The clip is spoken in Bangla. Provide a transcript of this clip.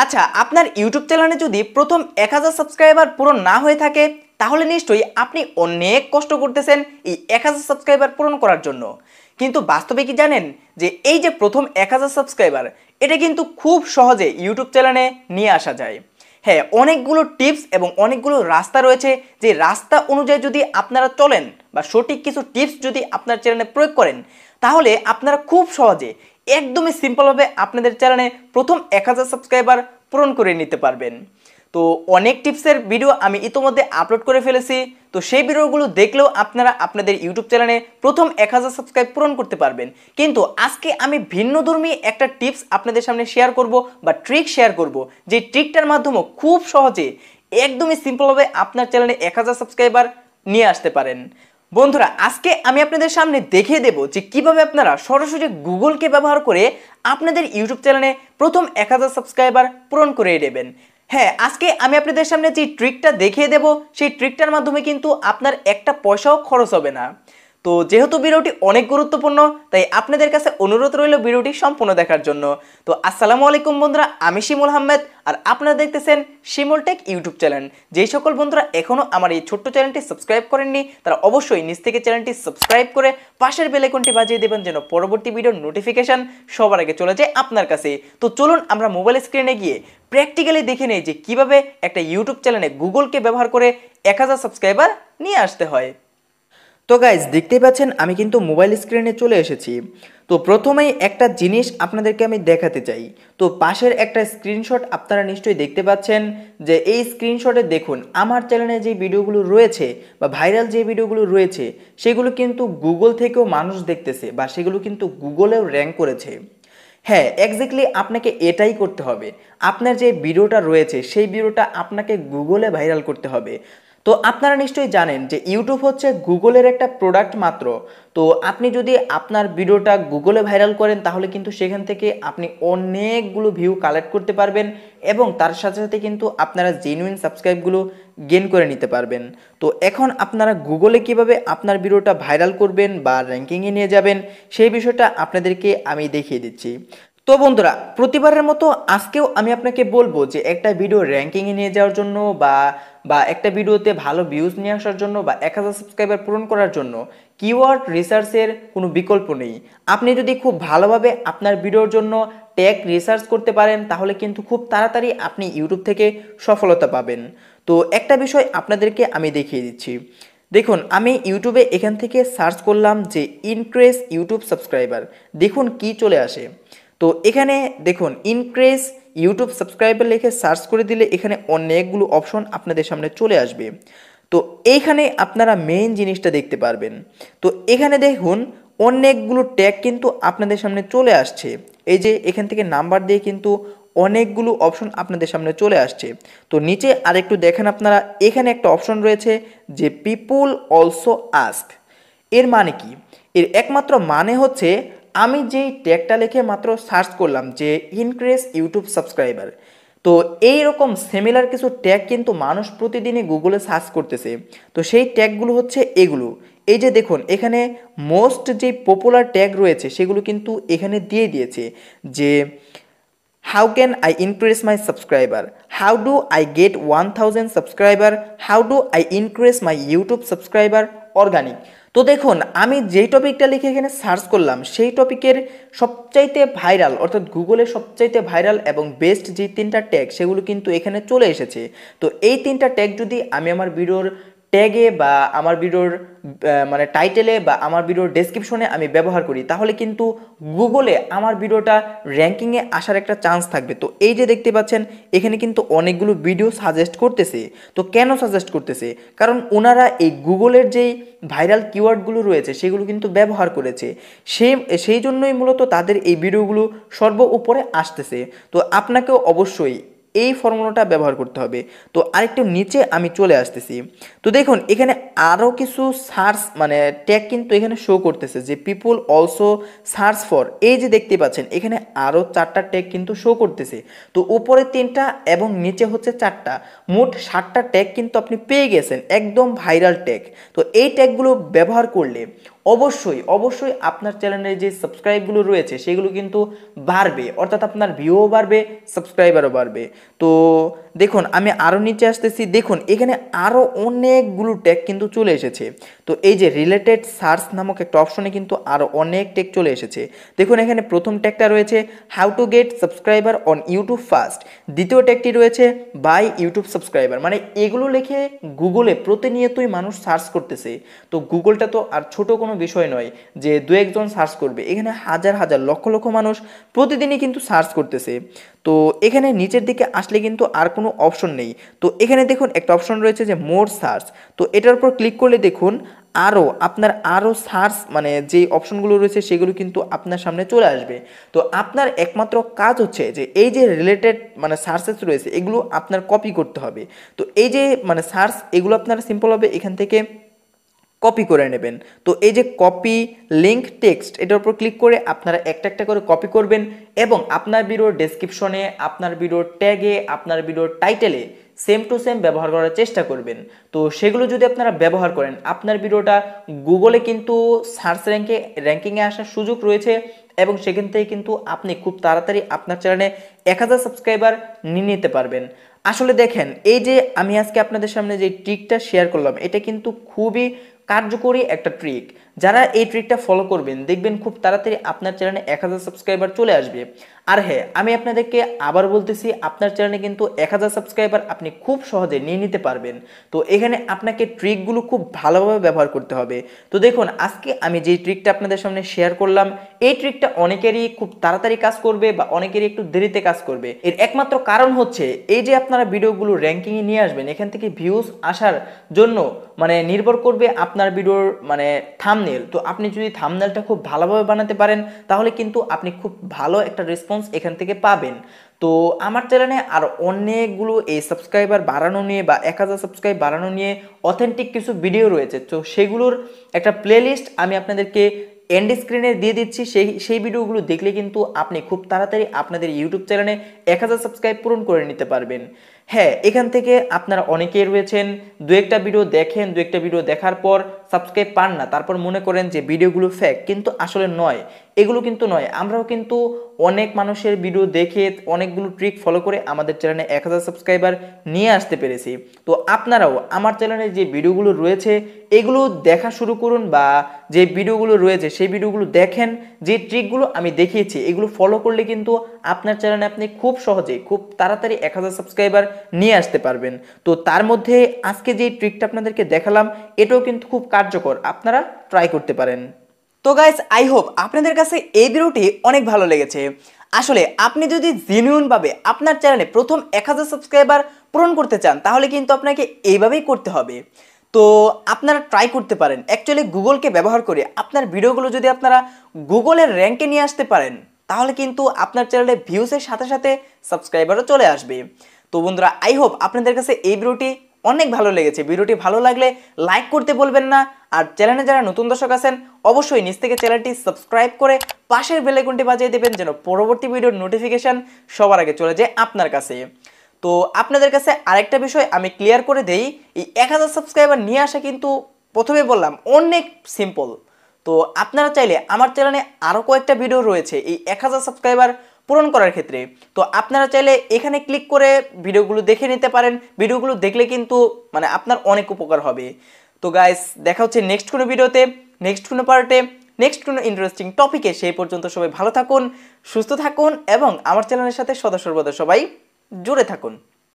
আচ্ছা আপনার ইউটিউব চ্যানেলে যদি প্রথম এক হাজার সাবস্ক্রাইবার পূরণ না হয়ে থাকে তাহলে নিশ্চয়ই আপনি অনেক কষ্ট করতেছেন এই এক হাজার সাবস্ক্রাইবার পূরণ করার জন্য কিন্তু বাস্তবে কি জানেন যে এই যে প্রথম এক হাজার সাবস্ক্রাইবার এটা কিন্তু খুব সহজে ইউটিউব চ্যানেলে নিয়ে আসা যায় হ্যাঁ অনেকগুলো টিপস এবং অনেকগুলো রাস্তা রয়েছে যে রাস্তা অনুযায়ী যদি আপনারা চলেন বা সঠিক কিছু টিপস যদি আপনার চ্যানেলে প্রয়োগ করেন তাহলে আপনারা খুব সহজে একদমই সিম্পলভাবে আপনাদের চ্যানেলে প্রথম এক হাজার সাবস্ক্রাইবার পূরণ করে নিতে পারবেন তো অনেক টিপসের ভিডিও আমি ইতোমধ্যে আপলোড করে ফেলেছি তো সেই ভিডিওগুলো দেখলেও আপনারা আপনাদের ইউটিউব চ্যানেলে প্রথম এক হাজার সাবস্ক্রাইব পূরণ করতে পারবেন কিন্তু আজকে আমি ভিন্নধর্মী একটা টিপস আপনাদের সামনে শেয়ার করব বা ট্রিক শেয়ার করব যে ট্রিকটার মাধ্যমে খুব সহজে একদমই সিম্পলভাবে আপনার চ্যানেলে এক হাজার সাবস্ক্রাইবার নিয়ে আসতে পারেন বন্ধুরা আজকে আমি আপনাদের সামনে দেখিয়ে দেব যে কিভাবে আপনারা সরাসরি গুগলকে ব্যবহার করে আপনাদের ইউটিউব চ্যানেলে প্রথম এক হাজার সাবস্ক্রাইবার পূরণ করে দেবেন হ্যাঁ আজকে আমি আপনাদের সামনে যে ট্রিকটা দেখিয়ে দেব সেই ট্রিকটার মাধ্যমে কিন্তু আপনার একটা পয়সাও খরচ হবে না তো যেহেতু ভিডিওটি অনেক গুরুত্বপূর্ণ তাই আপনাদের কাছে অনুরোধ রইল ভিডিওটি সম্পূর্ণ দেখার জন্য তো আসসালামু আলাইকুম বন্ধুরা আমি শিমুল আহমেদ আর আপনারা দেখতেছেন শিমুল টেক ইউটিউব চ্যানেল যেই সকল বন্ধুরা এখনও আমার এই ছোট্ট চ্যানেলটি সাবস্ক্রাইব করেননি তারা অবশ্যই নিজ থেকে চ্যানেলটি সাবস্ক্রাইব করে পাশের বেলাইকনটি বাজিয়ে দেবেন যেন পরবর্তী ভিডিওর নোটিফিকেশান সবার আগে চলে যায় আপনার কাছে তো চলুন আমরা মোবাইল স্ক্রিনে গিয়ে প্র্যাকটিক্যালি দেখে নেই যে কিভাবে একটা ইউটিউব চ্যানেলে গুগলকে ব্যবহার করে এক হাজার সাবস্ক্রাইবার নিয়ে আসতে হয় তো গাইজ দেখতেই পাচ্ছেন আমি কিন্তু মোবাইল স্ক্রিনে চলে এসেছি তো প্রথমেই একটা জিনিস আপনাদেরকে আমি দেখাতে চাই তো পাশের একটা স্ক্রিনশট আপনারা নিশ্চয়ই দেখতে পাচ্ছেন যে এই স্ক্রিনশটে দেখুন আমার চ্যানেলে যে ভিডিওগুলো রয়েছে বা ভাইরাল যে ভিডিওগুলো রয়েছে সেগুলো কিন্তু গুগল থেকেও মানুষ দেখতেছে বা সেগুলো কিন্তু গুগলেও র্যাঙ্ক করেছে হ্যাঁ এক্স্যাক্টলি আপনাকে এটাই করতে হবে আপনার যে ভিডিওটা রয়েছে সেই ভিডিওটা আপনাকে গুগলে ভাইরাল করতে হবে তো আপনারা নিশ্চয়ই জানেন যে ইউটিউব হচ্ছে গুগলের একটা প্রোডাক্ট মাত্র তো আপনি যদি আপনার ভিডিওটা গুগলে ভাইরাল করেন তাহলে কিন্তু সেখান থেকে আপনি অনেকগুলো ভিউ কালেক্ট করতে পারবেন এবং তার সাথে সাথে কিন্তু আপনারা জেনুইন সাবস্ক্রাইবগুলো গেন করে নিতে পারবেন তো এখন আপনারা গুগলে কিভাবে আপনার ভিডিওটা ভাইরাল করবেন বা র্যাঙ্কিংয়ে নিয়ে যাবেন সেই বিষয়টা আপনাদেরকে আমি দেখিয়ে দিচ্ছি তো বন্ধুরা প্রতিবারের মতো আজকেও আমি আপনাকে বলবো যে একটা ভিডিও র্যাঙ্কিংয়ে নিয়ে যাওয়ার জন্য বা বা একটা ভিডিওতে ভালো ভিউজ নিয়ে আসার জন্য বা এক হাজার সাবস্ক্রাইবার পূরণ করার জন্য কিওয়ার্ড রিসার্চের কোনো বিকল্প নেই আপনি যদি খুব ভালোভাবে আপনার ভিডিওর জন্য ট্যাগ রিসার্চ করতে পারেন তাহলে কিন্তু খুব তাড়াতাড়ি আপনি ইউটিউব থেকে সফলতা পাবেন তো একটা বিষয় আপনাদেরকে আমি দেখিয়ে দিচ্ছি দেখুন আমি ইউটিউবে এখান থেকে সার্চ করলাম যে ইনক্রেস ইউটিউব সাবস্ক্রাইবার দেখুন কি চলে আসে তো এখানে দেখুন ইনক্রেজ ইউটিউব সাবস্ক্রাইবার লিখে সার্চ করে দিলে এখানে অনেকগুলো অপশন আপনাদের সামনে চলে আসবে তো এইখানে আপনারা মেইন জিনিসটা দেখতে পারবেন তো এখানে দেখুন অনেকগুলো ট্যাগ কিন্তু আপনাদের সামনে চলে আসছে এই যে এখান থেকে নাম্বার দিয়ে কিন্তু অনেকগুলো অপশন আপনাদের সামনে চলে আসছে তো নিচে আরেকটু দেখেন আপনারা এখানে একটা অপশন রয়েছে যে পিপুল অলসো আস্ক এর মানে কি এর একমাত্র মানে হচ্ছে আমি যেই ট্যাগটা লিখে মাত্র সার্চ করলাম যে ইনক্রিজ ইউটিউব সাবস্ক্রাইবার তো এই রকম সিমিলার কিছু ট্যাগ কিন্তু মানুষ প্রতিদিনই গুগলে সার্চ করতেছে তো সেই ট্যাগগুলো হচ্ছে এগুলো এই যে দেখুন এখানে মোস্ট যে পপুলার ট্যাগ রয়েছে সেগুলো কিন্তু এখানে দিয়ে দিয়েছে যে how can I increase my subscriber how do I get one thousand subscriber how do I increase my YouTube subscriber organic তো দেখুন আমি যেই টপিকটা লিখে এখানে সার্চ করলাম সেই টপিকের সবচাইতে ভাইরাল অর্থাৎ গুগলে সবচাইতে ভাইরাল এবং বেস্ট যে তিনটা ট্যাগ সেগুলো কিন্তু এখানে চলে এসেছে তো এই তিনটা ট্যাগ যদি আমি আমার ভিডিওর ট্যাগে বা আমার ভিডিওর মানে টাইটেলে বা আমার ভিডিওর ডেসক্রিপশনে আমি ব্যবহার করি তাহলে কিন্তু গুগলে আমার ভিডিওটা র্যাঙ্কিংয়ে আসার একটা চান্স থাকবে তো এই যে দেখতে পাচ্ছেন এখানে কিন্তু অনেকগুলো ভিডিও সাজেস্ট করতেছে তো কেন সাজেস্ট করতেছে কারণ ওনারা এই গুগলের যেই ভাইরাল কিওয়ার্ডগুলো রয়েছে সেগুলো কিন্তু ব্যবহার করেছে সেই সেই জন্যই মূলত তাদের এই ভিডিওগুলো সর্ব উপরে আসতেছে তো আপনাকেও অবশ্যই এই ফর্মুলাটা ব্যবহার করতে হবে তো আরেকটু নিচে আমি চলে আসতেছি তো দেখুন এখানে আরও কিছু সার্চ মানে ট্যাগ কিন্তু এখানে শো করতেছে যে পিপুল অলসো সার্চ ফর এই যে দেখতে পাচ্ছেন এখানে আরও চারটা ট্যাগ কিন্তু শো করতেছে তো উপরে তিনটা এবং নিচে হচ্ছে চারটা মোট ষাটটা ট্যাগ কিন্তু আপনি পেয়ে গেছেন একদম ভাইরাল ট্যাগ তো এই ট্যাগগুলো ব্যবহার করলে অবশ্যই অবশ্যই আপনার চ্যানেলের যে সাবস্ক্রাইবগুলো রয়েছে সেগুলো কিন্তু বাড়বে অর্থাৎ আপনার ভিউও বাড়বে সাবস্ক্রাইবারও বাড়বে তো দেখুন আমি আরও নিচে আসতেছি দেখুন এখানে আরও অনেকগুলো ট্যাগ কিন্তু চলে এসেছে তো এই যে রিলেটেড সার্চ নামক একটা অপশনে কিন্তু আরও অনেক ট্যাগ চলে এসেছে দেখুন এখানে প্রথম ট্যাগটা রয়েছে how to get subscriber on YouTube first দ্বিতীয় ট্যাগটি রয়েছে বাই ইউটিউব সাবস্ক্রাইবার মানে এগুলো লিখে গুগলে প্রতিনিয়তই মানুষ সার্চ করতেছে তো গুগলটা তো আর ছোট কোনো বিষয় নয় যে দু একজন সার্চ করবে এখানে হাজার হাজার লক্ষ লক্ষ মানুষ প্রতিদিনই কিন্তু সার্চ করতেছে তো এখানে নিচের দিকে আসলে কিন্তু আর কোনো কোনো অপশন নেই তো এখানে দেখুন একটা অপশন রয়েছে যে মোর সার্চ তো এটার উপর ক্লিক করলে দেখুন আরও আপনার আরও সার্চ মানে যে অপশনগুলো রয়েছে সেগুলো কিন্তু আপনার সামনে চলে আসবে তো আপনার একমাত্র কাজ হচ্ছে যে এই যে রিলেটেড মানে সার্চেস রয়েছে এগুলো আপনার কপি করতে হবে তো এই যে মানে সার্চ এগুলো আপনার সিম্পল হবে এখান থেকে কপি করে নেবেন তো এই যে কপি লিঙ্ক টেক্সট এটার উপর ক্লিক করে আপনারা একটা একটা করে কপি করবেন এবং আপনার ভিডিওর ডেসক্রিপশনে আপনার ভিডিওর ট্যাগে আপনার ভিডিওর টাইটেলে সেম টু সেম ব্যবহার করার চেষ্টা করবেন তো সেগুলো যদি আপনারা ব্যবহার করেন আপনার ভিডিওটা গুগলে কিন্তু সার্চ র্যাঙ্কে র্যাঙ্কিংয়ে আসার সুযোগ রয়েছে এবং সেখান থেকে কিন্তু আপনি খুব তাড়াতাড়ি আপনার চ্যানেলে এক হাজার সাবস্ক্রাইবার নিয়ে নিতে পারবেন আসলে দেখেন এই যে আমি আজকে আপনাদের সামনে যে ট্রিকটা শেয়ার করলাম এটা কিন্তু খুবই কার্যকরী একটা ট্রিক যারা এই ট্রিকটা ফলো করবেন দেখবেন খুব তাড়াতাড়ি আপনার চ্যানেলে এক হাজার সাবস্ক্রাইবার চলে আসবে আর হ্যাঁ আমি আপনাদেরকে আবার বলতেছি আপনার চ্যানেলে কিন্তু এক হাজার সাবস্ক্রাইবার আপনি খুব সহজে নিয়ে নিতে পারবেন তো এখানে আপনাকে ট্রিকগুলো খুব ভালোভাবে ব্যবহার করতে হবে তো দেখুন আজকে আমি যে ট্রিকটা আপনাদের সামনে শেয়ার করলাম এই ট্রিকটা অনেকেরই খুব তাড়াতাড়ি কাজ করবে বা অনেকেরই একটু দেরিতে কাজ করবে এর একমাত্র কারণ হচ্ছে এই যে আপনারা ভিডিওগুলো র্যাঙ্কিংয়ে নিয়ে আসবেন এখান থেকে ভিউজ আসার জন্য মানে নির্ভর করবে আপনার ভিডিওর মানে থাম থামনেল তো আপনি যদি থামনেলটা খুব ভালোভাবে বানাতে পারেন তাহলে কিন্তু আপনি খুব ভালো একটা রেসপন্স এখান থেকে পাবেন তো আমার চ্যানেলে আর অনেকগুলো এই সাবস্ক্রাইবার বাড়ানো নিয়ে বা এক হাজার সাবস্ক্রাইব বাড়ানো নিয়ে অথেন্টিক কিছু ভিডিও রয়েছে তো সেগুলোর একটা প্লেলিস্ট আমি আপনাদেরকে এন্ড স্ক্রিনে দিয়ে দিচ্ছি সেই সেই ভিডিওগুলো দেখলে কিন্তু আপনি খুব তাড়াতাড়ি আপনাদের ইউটিউব চ্যানেলে এক হাজার সাবস্ক্রাইব পূরণ করে নিতে পারবেন হ্যাঁ এখান থেকে আপনারা অনেকেই রয়েছেন দু একটা ভিডিও দেখেন দু একটা ভিডিও দেখার পর সাবস্ক্রাইব পান না তারপর মনে করেন যে ভিডিওগুলো ফেক কিন্তু আসলে নয় এগুলো কিন্তু নয় আমরাও কিন্তু অনেক মানুষের ভিডিও দেখে অনেকগুলো ট্রিক ফলো করে আমাদের চ্যানেলে এক হাজার সাবস্ক্রাইবার নিয়ে আসতে পেরেছি তো আপনারাও আমার চ্যানেলে যে ভিডিওগুলো রয়েছে এগুলো দেখা শুরু করুন বা যে ভিডিওগুলো রয়েছে সেই ভিডিওগুলো দেখেন যে ট্রিকগুলো আমি দেখিয়েছি এগুলো ফলো করলে কিন্তু আপনার চ্যানেলে আপনি খুব সহজে খুব তাড়াতাড়ি এক হাজার সাবস্ক্রাইবার নিয়ে আসতে পারবেন তো তার মধ্যে আজকে যে ট্রিকটা আপনাদেরকে দেখালাম এটাও কিন্তু খুব কার কার্যকর আপনারা ট্রাই করতে পারেন তো গাইজ আই হোপ আপনাদের কাছে এই ভিডিওটি অনেক ভালো লেগেছে আসলে আপনি যদি জেনুইনভাবে আপনার চ্যানেলে প্রথম এক হাজার সাবস্ক্রাইবার পূরণ করতে চান তাহলে কিন্তু আপনাকে এইভাবেই করতে হবে তো আপনারা ট্রাই করতে পারেন অ্যাকচুয়ালি গুগলকে ব্যবহার করে আপনার ভিডিওগুলো যদি আপনারা গুগলের র্যাঙ্কে নিয়ে আসতে পারেন তাহলে কিন্তু আপনার চ্যানেলে ভিউসের সাথে সাথে সাবস্ক্রাইবারও চলে আসবে তো বন্ধুরা আই হোপ আপনাদের কাছে এই ভিডিওটি অনেক ভালো লেগেছে ভিডিওটি ভালো লাগলে লাইক করতে বলবেন না আর চ্যানেলে যারা নতুন দর্শক আছেন অবশ্যই নিচ থেকে চ্যানেলটি সাবস্ক্রাইব করে পাশের বেলাইকনটি বাজিয়ে দেবেন যেন পরবর্তী ভিডিওর নোটিফিকেশান সবার আগে চলে যায় আপনার কাছে তো আপনাদের কাছে আরেকটা বিষয় আমি ক্লিয়ার করে দেই এই এক হাজার সাবস্ক্রাইবার নিয়ে আসা কিন্তু প্রথমে বললাম অনেক সিম্পল তো আপনারা চাইলে আমার চ্যানেলে আরও কয়েকটা ভিডিও রয়েছে এই এক হাজার সাবস্ক্রাইবার পূরণ করার ক্ষেত্রে তো আপনারা চাইলে এখানে ক্লিক করে ভিডিওগুলো দেখে নিতে পারেন ভিডিওগুলো দেখলে কিন্তু মানে আপনার অনেক উপকার হবে তো গাইস দেখা হচ্ছে নেক্সট কোনো ভিডিওতে নেক্সট কোনো পার্টে নেক্সট কোনো ইন্টারেস্টিং টপিকে সেই পর্যন্ত সবাই ভালো থাকুন সুস্থ থাকুন এবং আমার চ্যানেলের সাথে সদা সবাই জুড়ে থাকুন